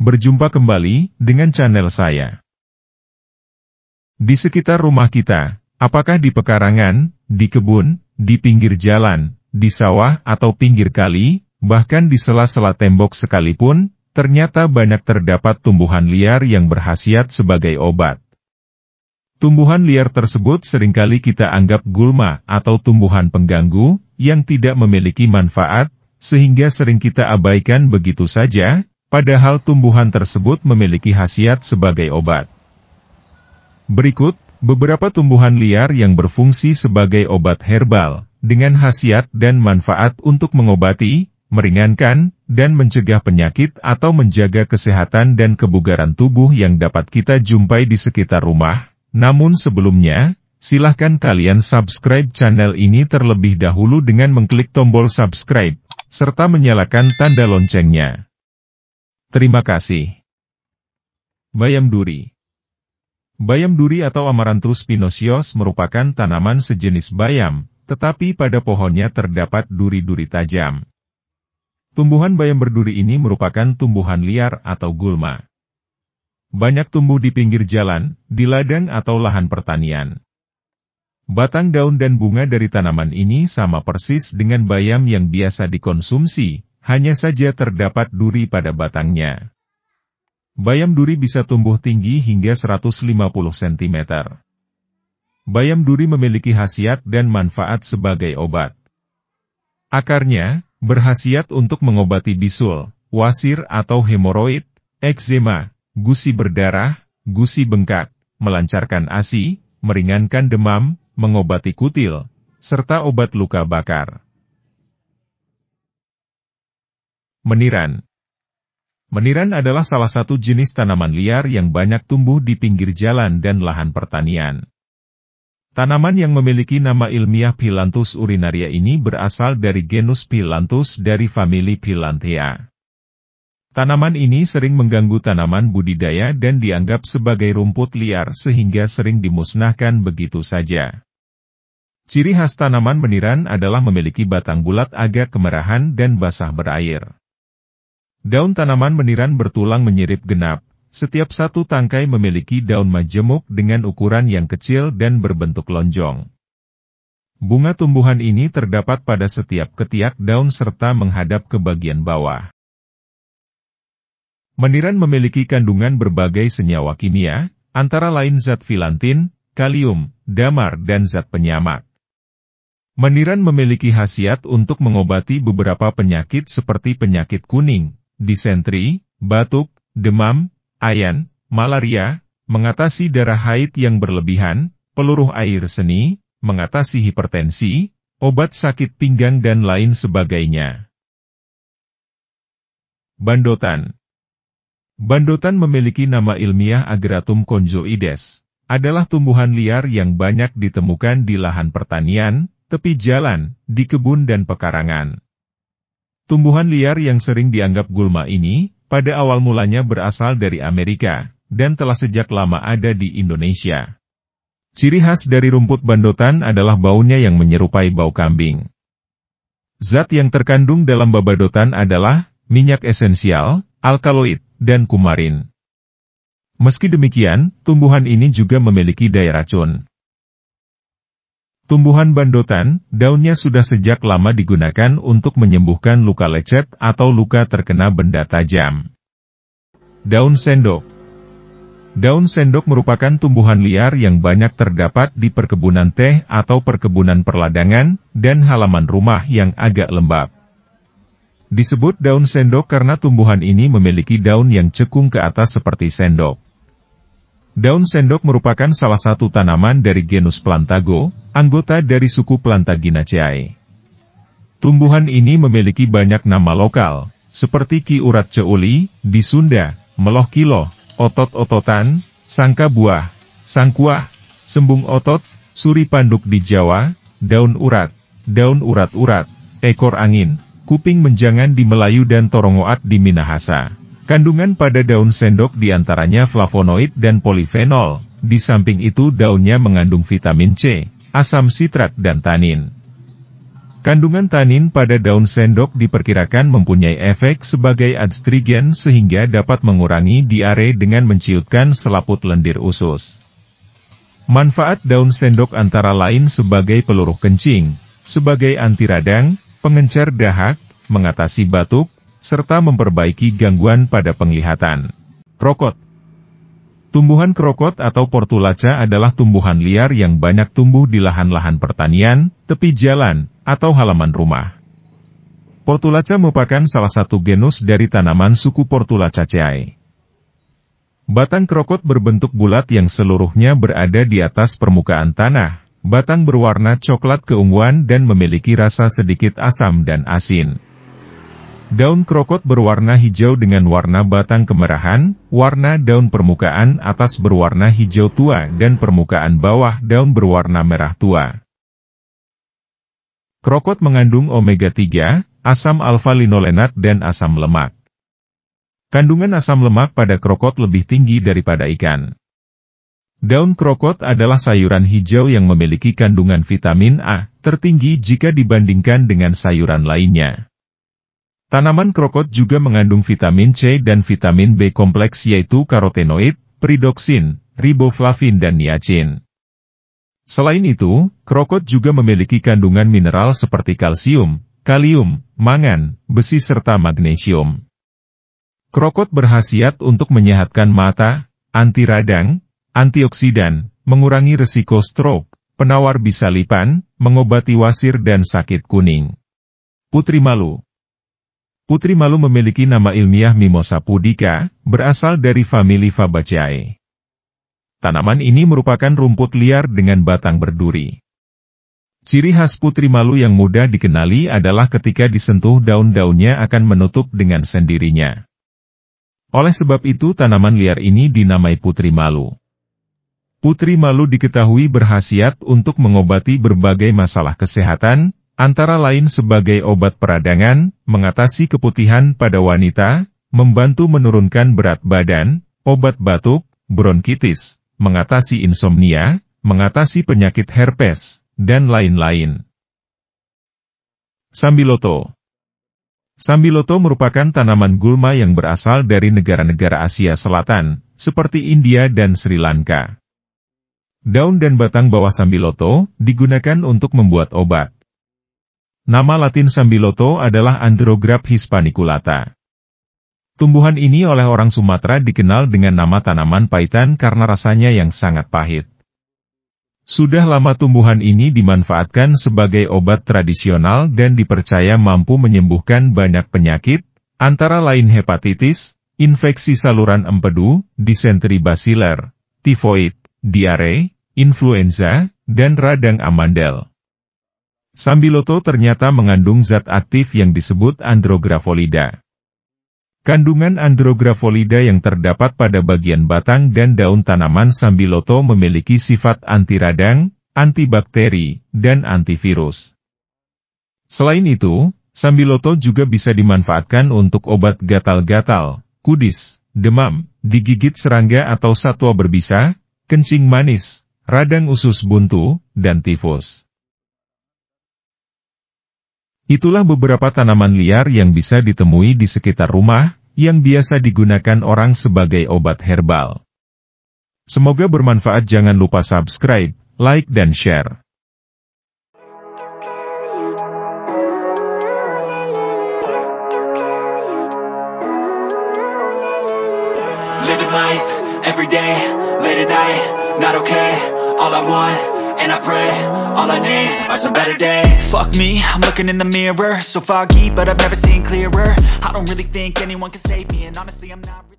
Berjumpa kembali dengan channel saya. Di sekitar rumah kita, apakah di pekarangan, di kebun, di pinggir jalan, di sawah atau pinggir kali, bahkan di sela-sela tembok sekalipun, ternyata banyak terdapat tumbuhan liar yang berhasiat sebagai obat. Tumbuhan liar tersebut seringkali kita anggap gulma atau tumbuhan pengganggu, yang tidak memiliki manfaat, sehingga sering kita abaikan begitu saja, Padahal tumbuhan tersebut memiliki khasiat sebagai obat. Berikut, beberapa tumbuhan liar yang berfungsi sebagai obat herbal, dengan khasiat dan manfaat untuk mengobati, meringankan, dan mencegah penyakit atau menjaga kesehatan dan kebugaran tubuh yang dapat kita jumpai di sekitar rumah. Namun sebelumnya, silahkan kalian subscribe channel ini terlebih dahulu dengan mengklik tombol subscribe, serta menyalakan tanda loncengnya. Terima kasih. Bayam duri Bayam duri atau Amaranthus pinosios merupakan tanaman sejenis bayam, tetapi pada pohonnya terdapat duri-duri tajam. Tumbuhan bayam berduri ini merupakan tumbuhan liar atau gulma. Banyak tumbuh di pinggir jalan, di ladang atau lahan pertanian. Batang daun dan bunga dari tanaman ini sama persis dengan bayam yang biasa dikonsumsi, hanya saja terdapat duri pada batangnya. Bayam duri bisa tumbuh tinggi hingga 150 cm. Bayam duri memiliki khasiat dan manfaat sebagai obat. Akarnya, berhasiat untuk mengobati bisul, wasir atau hemoroid, eczema, gusi berdarah, gusi bengkak, melancarkan asi, meringankan demam, mengobati kutil, serta obat luka bakar. Meniran Meniran adalah salah satu jenis tanaman liar yang banyak tumbuh di pinggir jalan dan lahan pertanian. Tanaman yang memiliki nama ilmiah Pilantus urinaria ini berasal dari genus Pilantus dari famili Pilantea. Tanaman ini sering mengganggu tanaman budidaya dan dianggap sebagai rumput liar sehingga sering dimusnahkan begitu saja. Ciri khas tanaman meniran adalah memiliki batang bulat agak kemerahan dan basah berair. Daun tanaman meniran bertulang menyirip genap, setiap satu tangkai memiliki daun majemuk dengan ukuran yang kecil dan berbentuk lonjong. Bunga tumbuhan ini terdapat pada setiap ketiak daun serta menghadap ke bagian bawah. Meniran memiliki kandungan berbagai senyawa kimia, antara lain zat filantin, kalium, damar dan zat penyamak. Meniran memiliki khasiat untuk mengobati beberapa penyakit seperti penyakit kuning, disentri, batuk, demam, ayan, malaria, mengatasi darah haid yang berlebihan, peluruh air seni, mengatasi hipertensi, obat sakit pinggang dan lain sebagainya. Bandotan Bandotan memiliki nama ilmiah Agratum conjoides, adalah tumbuhan liar yang banyak ditemukan di lahan pertanian, tepi jalan, di kebun dan pekarangan. Tumbuhan liar yang sering dianggap gulma ini, pada awal mulanya berasal dari Amerika, dan telah sejak lama ada di Indonesia. Ciri khas dari rumput bandotan adalah baunya yang menyerupai bau kambing. Zat yang terkandung dalam babadotan adalah minyak esensial, alkaloid, dan kumarin. Meski demikian, tumbuhan ini juga memiliki daya racun. Tumbuhan bandotan, daunnya sudah sejak lama digunakan untuk menyembuhkan luka lecet atau luka terkena benda tajam. Daun sendok Daun sendok merupakan tumbuhan liar yang banyak terdapat di perkebunan teh atau perkebunan perladangan, dan halaman rumah yang agak lembab. Disebut daun sendok karena tumbuhan ini memiliki daun yang cekung ke atas seperti sendok. Daun sendok merupakan salah satu tanaman dari genus Plantago, anggota dari suku Plantaginaceae. Tumbuhan ini memiliki banyak nama lokal, seperti ki urat ceuli, di Sunda, meloh kilo, otot-ototan, sangka buah, sangkuah, sembung otot, suri panduk di Jawa, daun urat, daun urat-urat, ekor angin, kuping menjangan di Melayu dan torongoat di Minahasa. Kandungan pada daun sendok diantaranya flavonoid dan polifenol, di samping itu daunnya mengandung vitamin C, asam sitrat dan tanin. Kandungan tanin pada daun sendok diperkirakan mempunyai efek sebagai adstrigen sehingga dapat mengurangi diare dengan menciutkan selaput lendir usus. Manfaat daun sendok antara lain sebagai peluruh kencing, sebagai anti radang, pengencer dahak, mengatasi batuk, serta memperbaiki gangguan pada penglihatan. Krokot Tumbuhan krokot atau portulaca adalah tumbuhan liar yang banyak tumbuh di lahan-lahan pertanian, tepi jalan, atau halaman rumah. Portulaca merupakan salah satu genus dari tanaman suku Portulacaceae. Batang krokot berbentuk bulat yang seluruhnya berada di atas permukaan tanah. Batang berwarna coklat keunguan dan memiliki rasa sedikit asam dan asin. Daun krokot berwarna hijau dengan warna batang kemerahan, warna daun permukaan atas berwarna hijau tua dan permukaan bawah daun berwarna merah tua. Krokot mengandung omega-3, asam alfa-linolenat dan asam lemak. Kandungan asam lemak pada krokot lebih tinggi daripada ikan. Daun krokot adalah sayuran hijau yang memiliki kandungan vitamin A tertinggi jika dibandingkan dengan sayuran lainnya. Tanaman krokot juga mengandung vitamin C dan vitamin B kompleks yaitu karotenoid, pridoksin, riboflavin dan niacin. Selain itu, krokot juga memiliki kandungan mineral seperti kalsium, kalium, mangan, besi serta magnesium. Krokot berhasiat untuk menyehatkan mata, anti radang, antioksidan, mengurangi resiko stroke, penawar bisa lipan, mengobati wasir dan sakit kuning. Putri Malu Putri Malu memiliki nama ilmiah Mimosa pudica, berasal dari famili Fabaceae. Tanaman ini merupakan rumput liar dengan batang berduri. Ciri khas Putri Malu yang mudah dikenali adalah ketika disentuh daun-daunnya akan menutup dengan sendirinya. Oleh sebab itu tanaman liar ini dinamai Putri Malu. Putri Malu diketahui berhasil untuk mengobati berbagai masalah kesehatan, antara lain sebagai obat peradangan, mengatasi keputihan pada wanita, membantu menurunkan berat badan, obat batuk, bronkitis, mengatasi insomnia, mengatasi penyakit herpes, dan lain-lain. Sambiloto Sambiloto merupakan tanaman gulma yang berasal dari negara-negara Asia Selatan, seperti India dan Sri Lanka. Daun dan batang bawah sambiloto digunakan untuk membuat obat. Nama latin sambiloto adalah Andrograp hispaniculata. Tumbuhan ini oleh orang Sumatera dikenal dengan nama tanaman paitan karena rasanya yang sangat pahit. Sudah lama tumbuhan ini dimanfaatkan sebagai obat tradisional dan dipercaya mampu menyembuhkan banyak penyakit, antara lain hepatitis, infeksi saluran empedu, disentri basiler, tifoid, diare, influenza, dan radang amandel. Sambiloto ternyata mengandung zat aktif yang disebut andrografolida. Kandungan andrografolida yang terdapat pada bagian batang dan daun tanaman sambiloto memiliki sifat anti radang, antibakteri, dan antivirus. Selain itu, sambiloto juga bisa dimanfaatkan untuk obat gatal-gatal, kudis, demam, digigit serangga atau satwa berbisa, kencing manis, radang usus buntu, dan tifus. Itulah beberapa tanaman liar yang bisa ditemui di sekitar rumah, yang biasa digunakan orang sebagai obat herbal. Semoga bermanfaat jangan lupa subscribe, like dan share. every day, late at night, not okay, all I want and I pray All I need are some better days Fuck me, I'm looking in the mirror So foggy, but I've never seen clearer I don't really think anyone can save me And honestly, I'm not